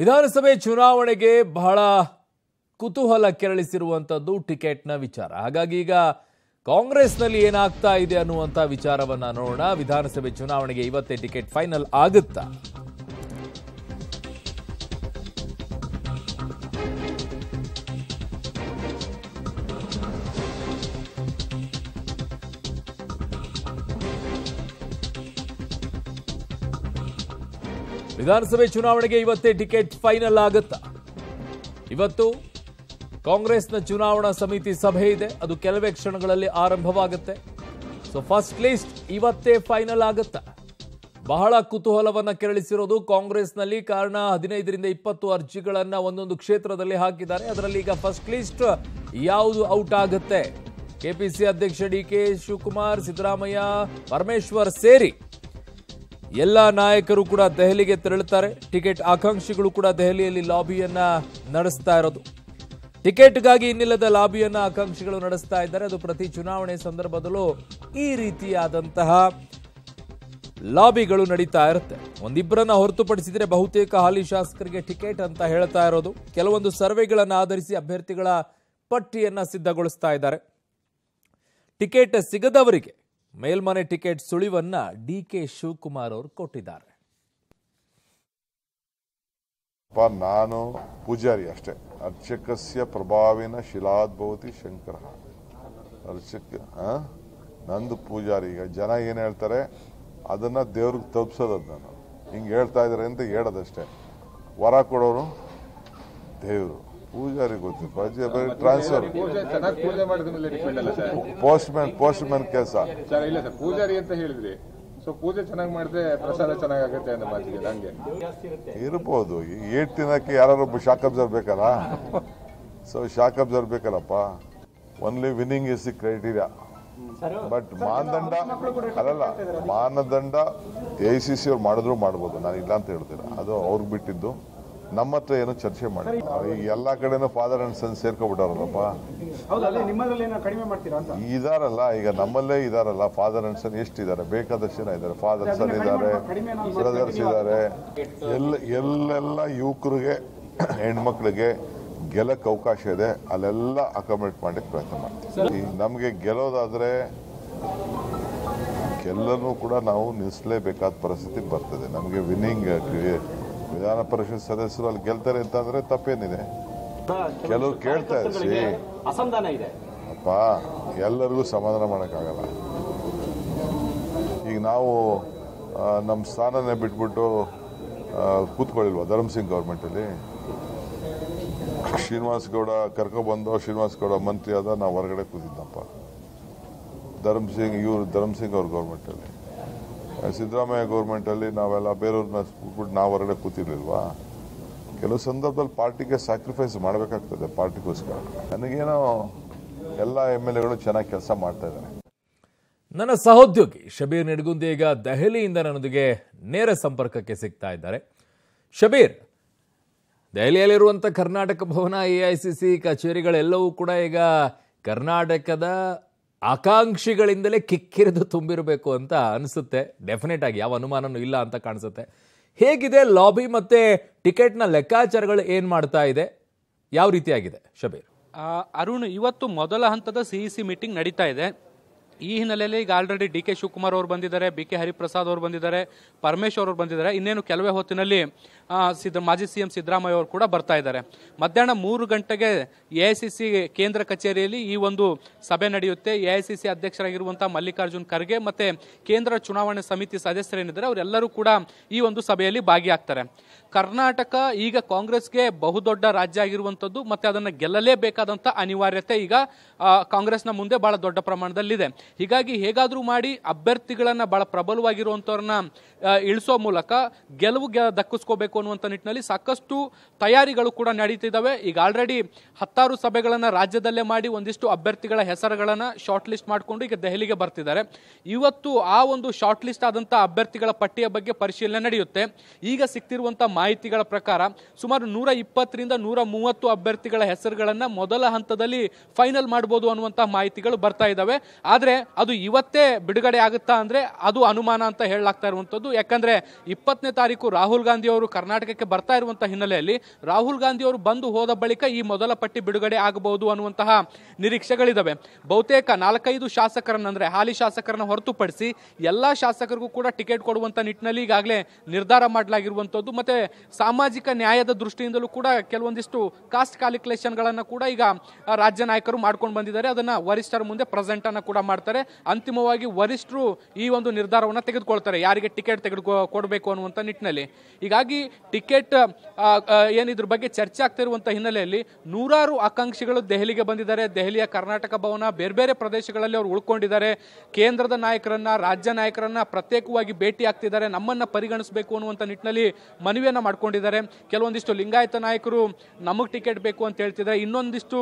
ವಿಧಾನಸಭೆ ಚುನಾವಣೆಗೆ ಬಹಳ ಕುತೂಹಲ ಕೆರಳಿಸಿರುವಂಥದ್ದು ಟಿಕೆಟ್ನ ವಿಚಾರ ಹಾಗಾಗಿ ಈಗ ಕಾಂಗ್ರೆಸ್ನಲ್ಲಿ ಏನಾಗ್ತಾ ಇದೆ ಅನ್ನುವಂಥ ವಿಚಾರವನ್ನು ನೋಡೋಣ ವಿಧಾನಸಭೆ ಚುನಾವಣೆಗೆ ಇವತ್ತೇ ಟಿಕೆಟ್ ಫೈನಲ್ ಆಗುತ್ತಾ ವಿಧಾನಸಭೆ ಚುನಾವಣೆಗೆ ಇವತ್ತೇ ಟಿಕೆಟ್ ಫೈನಲ್ ಆಗುತ್ತಾ ಇವತ್ತು ಕಾಂಗ್ರೆಸ್ನ ಚುನಾವಣಾ ಸಮಿತಿ ಸಭೆ ಇದೆ ಅದು ಕೆಲವೇ ಕ್ಷಣಗಳಲ್ಲಿ ಆರಂಭವಾಗುತ್ತೆ ಸೊ ಫಸ್ಟ್ ಲಿಸ್ಟ್ ಇವತ್ತೇ ಫೈನಲ್ ಆಗುತ್ತಾ ಬಹಳ ಕುತೂಹಲವನ್ನು ಕೆರಳಿಸಿರೋದು ಕಾಂಗ್ರೆಸ್ನಲ್ಲಿ ಕಾರಣ ಹದಿನೈದರಿಂದ ಇಪ್ಪತ್ತು ಅರ್ಜಿಗಳನ್ನು ಒಂದೊಂದು ಕ್ಷೇತ್ರದಲ್ಲಿ ಹಾಕಿದ್ದಾರೆ ಅದರಲ್ಲಿ ಈಗ ಫಸ್ಟ್ ಲಿಸ್ಟ್ ಯಾವುದು ಔಟ್ ಆಗುತ್ತೆ ಕೆಪಿಸಿ ಅಧ್ಯಕ್ಷ ಡಿ ಕೆ ಶಿವಕುಮಾರ್ ಸಿದ್ದರಾಮಯ್ಯ ಪರಮೇಶ್ವರ್ ಸೇರಿ ಎಲ್ಲ ನಾಯಕರು ಕೂಡ ದೆಹಲಿಗೆ ತೆರಳುತ್ತಾರೆ ಟಿಕೆಟ್ ಆಕಾಂಕ್ಷಿಗಳು ಕೂಡ ದೆಹಲಿಯಲ್ಲಿ ಲಾಬಿಯನ್ನ ನಡೆಸ್ತಾ ಇರೋದು ಟಿಕೆಟ್ಗಾಗಿ ಇನ್ನಿಲ್ಲದ ಲಾಬಿಯನ್ನ ಆಕಾಂಕ್ಷಿಗಳು ನಡೆಸ್ತಾ ಇದ್ದಾರೆ ಅದು ಪ್ರತಿ ಚುನಾವಣೆ ಸಂದರ್ಭದಲ್ಲೂ ಈ ರೀತಿಯಾದಂತಹ ಲಾಬಿಗಳು ನಡೀತಾ ಇರುತ್ತೆ ಒಂದಿಬ್ಬರನ್ನ ಹೊರತುಪಡಿಸಿದರೆ ಬಹುತೇಕ ಹಾಲಿ ಶಾಸಕರಿಗೆ ಟಿಕೆಟ್ ಅಂತ ಹೇಳ್ತಾ ಇರೋದು ಕೆಲವೊಂದು ಸರ್ವೆಗಳನ್ನು ಆಧರಿಸಿ ಅಭ್ಯರ್ಥಿಗಳ ಪಟ್ಟಿಯನ್ನು ಸಿದ್ಧಗೊಳಿಸ್ತಾ ಇದ್ದಾರೆ ಟಿಕೆಟ್ ಸಿಗದವರಿಗೆ ಮೇಲ್ಮನೆ ಟಿಕೆಟ್ ಸುಳಿವನ್ನ ಡಿ ಕೆ ಶಿವಕುಮಾರ್ ಅವರು ಕೊಟ್ಟಿದ್ದಾರೆ ನಾನು ಪೂಜಾರಿ ಅಷ್ಟೇ ಅರ್ಚಕಸ್ಯ ಪ್ರಭಾವಿನ ಶಿಲಾದ್ಭವತಿ ಶಂಕರ ಅರ್ಚಕ ನಂದು ಪೂಜಾರಿ ಈಗ ಜನ ಏನು ಹೇಳ್ತಾರೆ ಅದನ್ನ ದೇವ್ರಿಗೆ ತಪ್ಸೋದದ್ ನಾನು ಹಿಂಗೆ ಹೇಳ್ತಾ ಇದಾರೆ ಅಂತ ಹೇಳೋದಷ್ಟೇ ವರ ಕೊಡೋರು ದೇವರು ಪೂಜಾರಿ ಗೊತ್ತಿಲ್ಲ ಪೂಜೆ transfer postman postman ಕೆಲಸ ಇಲ್ಲ ಸರ್ ಪೂಜಾರಿ ಅಂತ ಹೇಳಿದ್ರಿ ಸೊ ಪೂಜೆ ಚೆನ್ನಾಗಿ ಮಾಡಿದ್ರೆ ಪ್ರಸಾದ ಚೆನ್ನಾಗಾಗುತ್ತೆ ಅಂತ ಮಾತಿಗೆ ಹಂಗೆ ಇರ್ಬೋದು ಏಟ್ ತಿನ್ನಕ್ಕೆ ಯಾರು ಶಾಕ್ ಅಬ್ಸರ್ವ್ ಬೇಕಲ್ಲ ಸೊ ಶಾಕ್ ಅಬ್ಸರ್ವ್ ಬೇಕಲ್ಲಪ್ಪ only winning is the criteria but ಮಾನದಂಡ ಅಲ್ಲಲ್ಲ ಮಾನದಂಡ ಎ ಐ ಸಿ ಸಿ ಅವ್ರು ಮಾಡಿದ್ರು ಮಾಡ್ಬೋದು ನಾನು ಇಲ್ಲ ಅಂತ ಹೇಳ್ತೀನಿ ಅದು ಅವ್ರಿಗೆ ಬಿಟ್ಟಿದ್ದು ನಮ್ಮ ಹತ್ರ ಏನೋ ಚರ್ಚೆ ಮಾಡಿ ಎಲ್ಲ ಕಡೆನೂ ಫಾದರ್ ಅಂಡ್ ಸನ್ ಸೇರ್ಕೊಬಿಟ್ಟಾರಲ್ಲಪ್ಪ ಇದಾರಲ್ಲ ಈಗ ನಮ್ಮಲ್ಲೇ ಇದಾರಲ್ಲ ಫಾದರ್ ಅಂಡ್ ಸನ್ ಇದಾರೆ ಬೇಕಾದಷ್ಟು ಜನ ಇದಾರೆ ಫಾದರ್ ಸನ್ ಇದ್ದಾರೆ ಬ್ರದರ್ಸ್ ಇದ್ದಾರೆ ಎಲ್ಲ ಎಲ್ಲೆಲ್ಲ ಯುವಕರಿಗೆ ಹೆಣ್ಮಕ್ಳಿಗೆ ಗೆಲ್ಲಕ್ಕೆ ಅವಕಾಶ ಇದೆ ಅಲ್ಲೆಲ್ಲ ಅಕಾಮಡೇಟ್ ಮಾಡಲಿಕ್ಕೆ ಪ್ರಯತ್ನ ಮಾಡ್ತೀವಿ ನಮಗೆ ಗೆಲ್ಲೋದಾದರೆ ಎಲ್ಲರೂ ಕೂಡ ನಾವು ನಿಲ್ಲಿಸಲೇಬೇಕಾದ ಪರಿಸ್ಥಿತಿ ಬರ್ತದೆ ನಮಗೆ ವಿನ್ನಿಂಗ್ ವಿಧಾನ ಪರಿಷತ್ ಸದಸ್ಯರು ಅಲ್ಲಿ ಗೆಲ್ತಾರೆ ಅಂತಂದ್ರೆ ತಪ್ಪೇನಿದೆ ಕೆಲವರು ಕೇಳ್ತಾ ಇರ್ಸಿ ಇದೆ ಅಪ್ಪ ಎಲ್ಲರಿಗೂ ಸಮಾಧಾನ ಮಾಡೋಕ್ಕಾಗಲ್ಲ ಈಗ ನಾವು ನಮ್ಮ ಸ್ಥಾನನೇ ಬಿಟ್ಬಿಟ್ಟು ಕೂತ್ಕೊಳ್ಳಿಲ್ವ ಧರ್ಮಸಿಂಗ್ ಗೌರ್ಮೆಂಟಲ್ಲಿ ಶ್ರೀನಿವಾಸ್ ಗೌಡ ಕರ್ಕೊಬಂದು ಶ್ರೀನಿವಾಸ್ ಗೌಡ ಮಂತ್ರಿ ಆದ ನಾವು ಹೊರಗಡೆ ಕೂತಿದ್ದಪ್ಪ ಧರ್ಮಸಿಂಗ್ ಇವರು ಧರ್ಮಸಿಂಗ್ ಅವ್ರ ಗೌರ್ಮೆಂಟಲ್ಲಿ ಸಿದ್ದರಾಮಯ್ಯ ಗೌರ್ಮೆಂಟಲ್ಲಿ ನಾವೆಲ್ಲ ಬೇರೆಯವ್ರನ್ನ ಕೂತ್ಬಿಟ್ಟು ನಾವು ಹೊರಗಡೆ ಕೂತಿರ್ಲಿಲ್ವಾ ಕೆಲವು ಸಂದರ್ಭದಲ್ಲಿ ಪಾರ್ಟಿಗೆ ಸ್ಯಾಕ್ರಿಫೈಸ್ ಮಾಡಬೇಕಾಗ್ತದೆ ಪಾರ್ಟಿಗೋಸ್ಕರ ನನಗೇನೋ ಎಲ್ಲ ಎಮ್ ಎಲ್ ಎಗಳು ಚೆನ್ನಾಗಿ ಕೆಲಸ ಮಾಡ್ತಾ ಇದ್ದಾರೆ ನನ್ನ ಸಹೋದ್ಯೋಗಿ ಶಬೀರ್ ನಿಡಗುಂದಿ ಈಗ ದೆಹಲಿಯಿಂದ ನನ್ನೊಂದಿಗೆ ನೇರ ಸಂಪರ್ಕಕ್ಕೆ ಸಿಗ್ತಾ ಇದ್ದಾರೆ ಶಬೀರ್ ದೆಹಲಿಯಲ್ಲಿರುವಂಥ Karnataka Bhavan A I C C ಕಚೇರಿಗಳೆಲ್ಲವೂ ಕೂಡ ಈಗ ಕರ್ನಾಟಕದ ಆಕಾಂಕ್ಷಿಗಳಿಂದಲೇ ಕಿಕ್ಕಿರಿದು ತುಂಬಿರಬೇಕು ಅಂತ ಅನಿಸುತ್ತೆ ಡೆಫಿನೆಟ್ ಆಗಿ ಯಾವ ಅನುಮಾನನೂ ಇಲ್ಲ ಅಂತ ಕಾಣಿಸುತ್ತೆ ಹೇಗಿದೆ ಲಾಬಿ ಮತ್ತೆ ಟಿಕೆಟ್ನ ಲೆಕ್ಕಾಚಾರಗಳು ಏನು ಮಾಡ್ತಾ ಇದೆ ಯಾವ ರೀತಿಯಾಗಿದೆ ಶಬೀರ್ ಅರುಣ್ ಇವತ್ತು ಮೊದಲ ಹಂತದ ಸಿ ಸಿ ಮೀಟಿಂಗ್ ನಡೀತಾ ಇದೆ ಈ ಹಿನ್ನೆಲೆಯಲ್ಲಿ ಈಗ ಆಲ್ರೆಡಿ ಡಿ ಕೆ ಶಿವಕುಮಾರ್ ಅವರು ಬಂದಿದ್ದಾರೆ ಬಿ ಕೆ ಹರಿಪ್ರಸಾದ್ ಅವರು ಬಂದಿದ್ದಾರೆ ಪರಮೇಶ್ವರ್ ಅವರು ಬಂದಿದ್ದಾರೆ ಇನ್ನೇನು ಕೆಲವೇ ಹೊತ್ತಿನಲ್ಲಿ ಸಿದ್ದ ಮಾಜಿ ಸಿ ಎಂ ಸಿದ್ದರಾಮಯ್ಯ ಅವರು ಕೂಡ ಬರ್ತಾ ಇದ್ದಾರೆ ಮಧ್ಯಾಹ್ನ ಮೂರು ಗಂಟೆಗೆ ಎ ಕೇಂದ್ರ ಕಚೇರಿಯಲ್ಲಿ ಈ ಒಂದು ಸಭೆ ನಡೆಯುತ್ತೆ ಎ ಅಧ್ಯಕ್ಷರಾಗಿರುವಂಥ ಮಲ್ಲಿಕಾರ್ಜುನ್ ಖರ್ಗೆ ಮತ್ತು ಕೇಂದ್ರ ಚುನಾವಣಾ ಸಮಿತಿ ಸದಸ್ಯರೇನಿದ್ದಾರೆ ಅವರೆಲ್ಲರೂ ಕೂಡ ಈ ಒಂದು ಸಭೆಯಲ್ಲಿ ಭಾಗಿಯಾಗ್ತಾರೆ ಕರ್ನಾಟಕ ಈಗ ಕಾಂಗ್ರೆಸ್ಗೆ ಬಹುದೊಡ್ಡ ರಾಜ್ಯ ಆಗಿರುವಂಥದ್ದು ಮತ್ತು ಅದನ್ನು ಗೆಲ್ಲಲೇಬೇಕಾದಂಥ ಅನಿವಾರ್ಯತೆ ಈಗ ಕಾಂಗ್ರೆಸ್ನ ಮುಂದೆ ಬಹಳ ದೊಡ್ಡ ಪ್ರಮಾಣದಲ್ಲಿದೆ ಹೀಗಾಗಿ ಹೇಗಾದರೂ ಮಾಡಿ ಅಭ್ಯರ್ಥಿಗಳನ್ನು ಬಹಳ ಪ್ರಬಲವಾಗಿರುವಂಥವ್ರನ್ನ ಇಳಿಸೋ ಮೂಲಕ ಗೆಲುವು ದಕ್ಕಿಸ್ಕೋಬೇಕು ಅನ್ನುವಂಥ ನಿಟ್ಟಿನಲ್ಲಿ ಸಾಕಷ್ಟು ತಯಾರಿಗಳು ಕೂಡ ನಡೀತಿದ್ದಾವೆ ಈಗ ಆಲ್ರೆಡಿ ಹತ್ತಾರು ಸಭೆಗಳನ್ನು ರಾಜ್ಯದಲ್ಲೇ ಮಾಡಿ ಒಂದಿಷ್ಟು ಅಭ್ಯರ್ಥಿಗಳ ಹೆಸರುಗಳನ್ನು ಶಾರ್ಟ್ ಲಿಸ್ಟ್ ಮಾಡಿಕೊಂಡು ಈಗ ದೆಹಲಿಗೆ ಬರ್ತಿದ್ದಾರೆ ಇವತ್ತು ಆ ಒಂದು ಶಾರ್ಟ್ ಲಿಸ್ಟ್ ಆದಂಥ ಅಭ್ಯರ್ಥಿಗಳ ಪಟ್ಟಿಯ ಬಗ್ಗೆ ಪರಿಶೀಲನೆ ನಡೆಯುತ್ತೆ ಈಗ ಸಿಕ್ತಿರುವಂಥ ಮಾಹಿತಿಗಳ ಪ್ರಕಾರ ಸುಮಾರು ನೂರ ಇಪ್ಪತ್ತರಿಂದ ನೂರ ಮೂವತ್ತು ಅಭ್ಯರ್ಥಿಗಳ ಹೆಸರುಗಳನ್ನು ಮೊದಲ ಹಂತದಲ್ಲಿ ಫೈನಲ್ ಮಾಡ್ಬೋದು ಅನ್ನುವಂಥ ಮಾಹಿತಿಗಳು ಬರ್ತಾ ಇದ್ದಾವೆ ಆದರೆ ಆದರೆ ಅದು ಇವತ್ತೇ ಬಿಡುಗಡೆ ಆಗುತ್ತಾ ಅಂದರೆ ಅದು ಅನುಮಾನ ಅಂತ ಹೇಳಲಾಗ್ತಾ ಇರುವಂಥದ್ದು ಯಾಕಂದರೆ ಇಪ್ಪತ್ತನೇ ತಾರೀಕು ರಾಹುಲ್ ಗಾಂಧಿ ಅವರು ಕರ್ನಾಟಕಕ್ಕೆ ಬರ್ತಾ ಇರುವಂಥ ಹಿನ್ನೆಲೆಯಲ್ಲಿ ರಾಹುಲ್ ಗಾಂಧಿ ಅವರು ಬಂದು ಹೋದ ಬಳಿಕ ಈ ಮೊದಲ ಪಟ್ಟಿ ಬಿಡುಗಡೆ ಆಗಬಹುದು ಅನ್ನುವಂತಹ ನಿರೀಕ್ಷೆಗಳಿದ್ದಾವೆ ಬಹುತೇಕ ನಾಲ್ಕೈದು ಶಾಸಕರನ್ನ ಅಂದರೆ ಹಾಲಿ ಶಾಸಕರನ್ನು ಹೊರತುಪಡಿಸಿ ಎಲ್ಲ ಶಾಸಕರಿಗೂ ಕೂಡ ಟಿಕೆಟ್ ಕೊಡುವಂಥ ನಿಟ್ಟಿನಲ್ಲಿ ಈಗಾಗಲೇ ನಿರ್ಧಾರ ಮಾಡಲಾಗಿರುವಂಥದ್ದು ಮತ್ತು ಸಾಮಾಜಿಕ ನ್ಯಾಯದ ದೃಷ್ಟಿಯಿಂದಲೂ ಕೂಡ ಕೆಲವೊಂದಿಷ್ಟು ಕಾಸ್ಟ್ ಕ್ಯಾಲ್ಕುಲೇಷನ್ಗಳನ್ನು ಕೂಡ ಈಗ ರಾಜ್ಯ ನಾಯಕರು ಮಾಡ್ಕೊಂಡು ಬಂದಿದ್ದಾರೆ ಅದನ್ನು ವರಿಷ್ಠರ ಮುಂದೆ ಪ್ರೆಸೆಂಟನ್ನು ಕೂಡ ಮಾಡ್ತಾರೆ ಮಾಡ್ತಾರೆ ಅಂತಿಮವಾಗಿ ವರಿಷ್ಠರು ಈ ಒಂದು ನಿರ್ಧಾರವನ್ನು ತೆಗೆದುಕೊಳ್ತಾರೆ ಯಾರಿಗೆ ಟಿಕೆಟ್ ತೆಗೆದುಕೊ ಕೊಡಬೇಕು ಅನ್ನುವಂಥ ನಿಟ್ಟಿನಲ್ಲಿ ಹೀಗಾಗಿ ಟಿಕೆಟ್ ಏನಿದ್ರ ಬಗ್ಗೆ ಚರ್ಚೆ ಆಗ್ತಿರುವಂಥ ಹಿನ್ನೆಲೆಯಲ್ಲಿ ನೂರಾರು ಆಕಾಂಕ್ಷಿಗಳು ದೆಹಲಿಗೆ ಬಂದಿದ್ದಾರೆ ದೆಹಲಿಯ ಕರ್ನಾಟಕ ಭವನ ಬೇರೆ ಬೇರೆ ಪ್ರದೇಶಗಳಲ್ಲಿ ಅವರು ಉಳ್ಕೊಂಡಿದ್ದಾರೆ ಕೇಂದ್ರದ ನಾಯಕರನ್ನ ರಾಜ್ಯ ನಾಯಕರನ್ನ ಪ್ರತ್ಯೇಕವಾಗಿ ಭೇಟಿ ಆಗ್ತಿದ್ದಾರೆ ನಮ್ಮನ್ನು ಪರಿಗಣಿಸಬೇಕು ಅನ್ನುವಂಥ ನಿಟ್ಟಿನಲ್ಲಿ ಮನವಿಯನ್ನು ಮಾಡ್ಕೊಂಡಿದ್ದಾರೆ ಕೆಲವೊಂದಿಷ್ಟು ಲಿಂಗಾಯತ ನಾಯಕರು ನಮಗೆ ಟಿಕೆಟ್ ಬೇಕು ಅಂತ ಹೇಳ್ತಿದ್ದಾರೆ ಇನ್ನೊಂದಿಷ್ಟು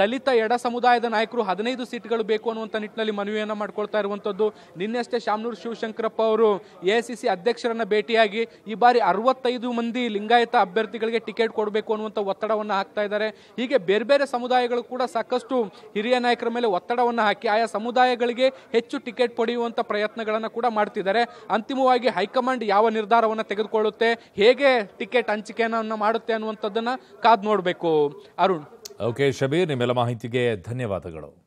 ದಲಿತ ಎಡ ಸಮುದಾಯದ ನಾಯಕರು ಹದಿನೈದು ಸೀಟ್ಗಳು ಬೇಕು ಅನ್ನುವಂಥ ನಿಟ್ಟಿನಲ್ಲಿ ಸಂದರ್ಭದಲ್ಲಿ ಮನವಿಯನ್ನು ಮಾಡ್ಕೊಳ್ತಾ ಇರುವಂಥದ್ದು ನಿನ್ನೆಷ್ಟೇ ಶಾಮನೂರು ಶಿವಶಂಕರಪ್ಪ ಅವರು ಎ ಸಿ ಸಿ ಅಧ್ಯಕ್ಷರನ್ನು ಭೇಟಿಯಾಗಿ ಈ ಬಾರಿ ಅರವತ್ತೈದು ಮಂದಿ ಲಿಂಗಾಯತ ಅಭ್ಯರ್ಥಿಗಳಿಗೆ ಟಿಕೆಟ್ ಕೊಡಬೇಕು ಅನ್ನುವಂಥ ಒತ್ತಡವನ್ನು ಹಾಕ್ತಾ ಇದ್ದಾರೆ ಹೀಗೆ ಬೇರೆ ಬೇರೆ ಸಮುದಾಯಗಳು ಕೂಡ ಸಾಕಷ್ಟು ಹಿರಿಯ ನಾಯಕರ ಮೇಲೆ ಒತ್ತಡವನ್ನು ಹಾಕಿ ಆಯಾ ಸಮುದಾಯಗಳಿಗೆ ಹೆಚ್ಚು ಟಿಕೆಟ್ ಪಡೆಯುವಂಥ ಪ್ರಯತ್ನಗಳನ್ನು ಕೂಡ ಮಾಡ್ತಿದ್ದಾರೆ ಅಂತಿಮವಾಗಿ ಹೈಕಮಾಂಡ್ ಯಾವ ನಿರ್ಧಾರವನ್ನು ತೆಗೆದುಕೊಳ್ಳುತ್ತೆ ಹೇಗೆ ಟಿಕೆಟ್ ಹಂಚಿಕೆಯನ್ನು ಮಾಡುತ್ತೆ ಅನ್ನುವಂಥದ್ದನ್ನು ಕಾದು ನೋಡಬೇಕು ಅರುಣ್ ಓಕೆ ಶಬೀರ್ ನಿಮ್ಮೆಲ್ಲ ಮಾಹಿತಿಗೆ ಧನ್ಯವಾದಗಳು